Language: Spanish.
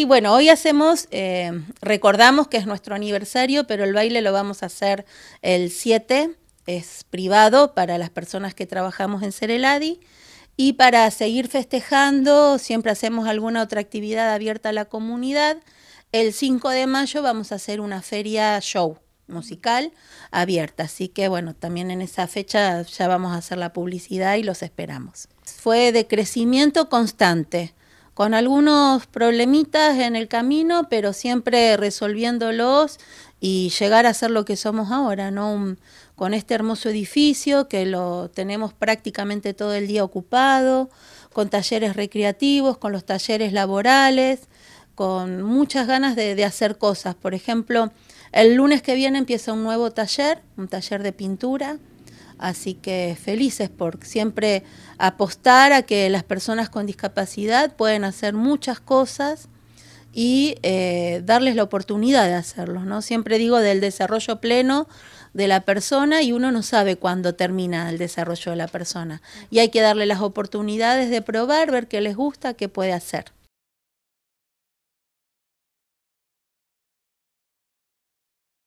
Y bueno, hoy hacemos, eh, recordamos que es nuestro aniversario, pero el baile lo vamos a hacer el 7, es privado para las personas que trabajamos en Cereladi. Y para seguir festejando, siempre hacemos alguna otra actividad abierta a la comunidad. El 5 de mayo vamos a hacer una feria show musical abierta. Así que bueno, también en esa fecha ya vamos a hacer la publicidad y los esperamos. Fue de crecimiento constante con algunos problemitas en el camino, pero siempre resolviéndolos y llegar a ser lo que somos ahora, ¿no? con este hermoso edificio que lo tenemos prácticamente todo el día ocupado, con talleres recreativos, con los talleres laborales, con muchas ganas de, hacer cosas. Por ejemplo, el lunes que viene empieza un nuevo taller, un taller de pintura, así que felices por siempre apostar a que las personas con discapacidad pueden hacer muchas cosas y eh, darles la oportunidad de hacerlo. ¿no? Siempre digo del desarrollo pleno de la persona y uno no sabe cuándo termina el desarrollo de la persona. Y hay que darle las oportunidades de probar, ver qué les gusta, qué puede hacer.